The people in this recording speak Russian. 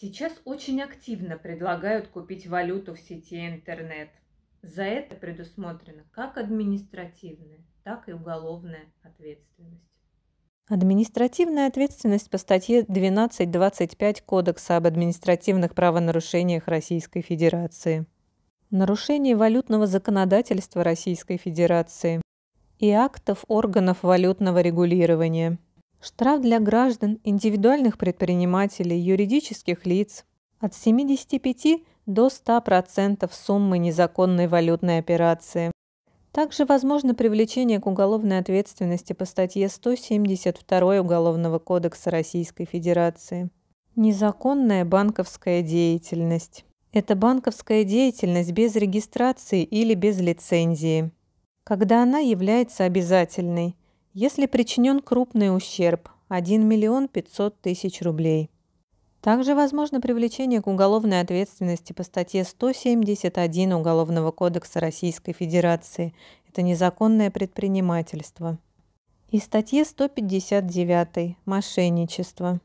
Сейчас очень активно предлагают купить валюту в сети интернет. За это предусмотрена как административная, так и уголовная ответственность. Административная ответственность по статье 12.25 Кодекса об административных правонарушениях Российской Федерации. Нарушение валютного законодательства Российской Федерации и актов органов валютного регулирования – Штраф для граждан, индивидуальных предпринимателей, юридических лиц от 75 до 100% суммы незаконной валютной операции. Также возможно привлечение к уголовной ответственности по статье 172 Уголовного кодекса Российской Федерации. Незаконная банковская деятельность. Это банковская деятельность без регистрации или без лицензии, когда она является обязательной, если причинен крупный ущерб 1 миллион 500 тысяч рублей. Также возможно привлечение к уголовной ответственности по статье 171 Уголовного кодекса Российской Федерации – это незаконное предпринимательство. И статье 159 – мошенничество.